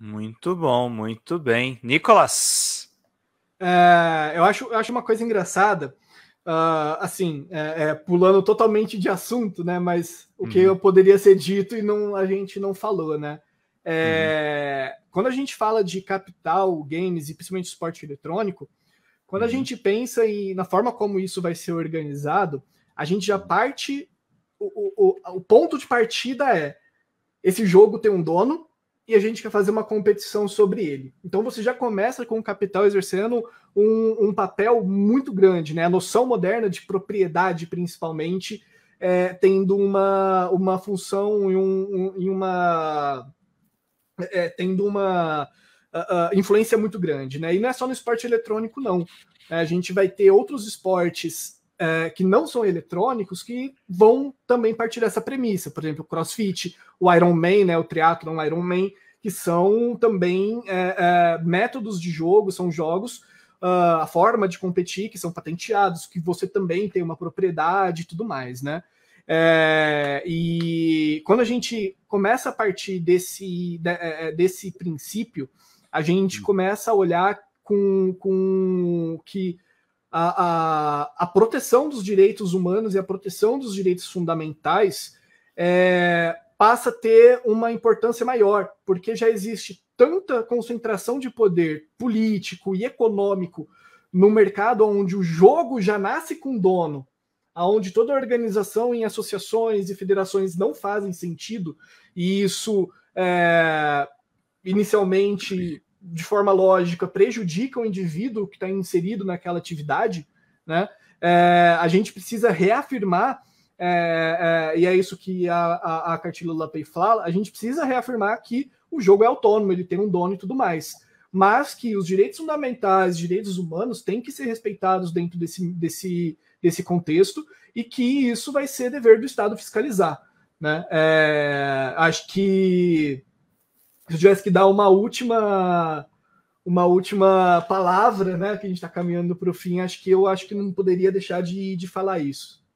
Muito bom, muito bem. Nicolas? É, eu, acho, eu acho uma coisa engraçada, uh, assim, é, é, pulando totalmente de assunto, né? Mas o uhum. que eu poderia ser dito e não a gente não falou, né? É, uhum. Quando a gente fala de capital, games e principalmente esporte eletrônico, quando uhum. a gente pensa em, na forma como isso vai ser organizado, a gente já parte. o, o, o ponto de partida é: esse jogo tem um dono, e a gente quer fazer uma competição sobre ele. Então você já começa com o capital exercendo um, um papel muito grande, né? A noção moderna de propriedade, principalmente, é, tendo uma, uma função e, um, um, e uma. É, tendo uma uh, uh, influência muito grande, né? E não é só no esporte eletrônico, não. Né? A gente vai ter outros esportes é, que não são eletrônicos que vão também partir dessa premissa. Por exemplo, o CrossFit, o Iron Man, né, o Triathlon o Iron Man, que são também é, é, métodos de jogo, são jogos, uh, a forma de competir, que são patenteados, que você também tem uma propriedade e tudo mais, né? É, e quando a gente começa a partir desse, de, é, é, desse princípio, a gente hum. começa a olhar com, com que a, a, a proteção dos direitos humanos e a proteção dos direitos fundamentais é, passa a ter uma importância maior, porque já existe tanta concentração de poder político e econômico no mercado onde o jogo já nasce com dono, aonde toda organização em associações e federações não fazem sentido, e isso é, inicialmente de forma lógica, prejudica o indivíduo que está inserido naquela atividade, né? É, a gente precisa reafirmar, é, é, e é isso que a, a, a cartilha do LAPEI fala, a gente precisa reafirmar que o jogo é autônomo, ele tem um dono e tudo mais, mas que os direitos fundamentais, direitos humanos, têm que ser respeitados dentro desse, desse, desse contexto e que isso vai ser dever do Estado fiscalizar. Né? É, acho que se eu tivesse que dar uma última uma última palavra, né, que a gente está caminhando para o fim, acho que eu acho que não poderia deixar de, de falar isso.